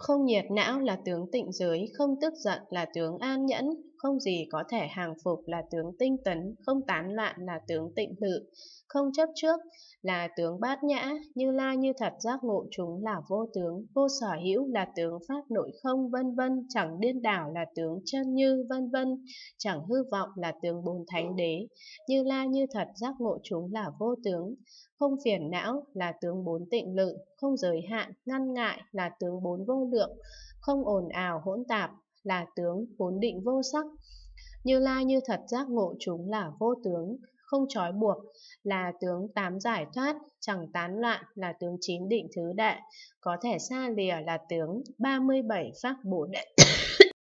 Không nhiệt não là tướng tịnh giới, không tức giận là tướng an nhẫn, không gì có thể hàng phục là tướng tinh tấn, không tán loạn là tướng tịnh lự, không chấp trước là tướng bát nhã, như la như thật giác ngộ chúng là vô tướng, vô sở hữu là tướng pháp nội không vân vân, chẳng điên đảo là tướng chân như vân vân, chẳng hư vọng là tướng bốn thánh đế, như la như thật giác ngộ chúng là vô tướng, không phiền não là tướng bốn tịnh lự, không giới hạn, ngăn ngại là tướng bốn vô lượng, không ồn ào hỗn tạp, là tướng vốn định vô sắc. Như lai như thật giác ngộ chúng là vô tướng, không trói buộc, là tướng tám giải thoát, chẳng tán loạn là tướng chín định thứ đại, có thể xa lìa là tướng 37 pháp bổ đại.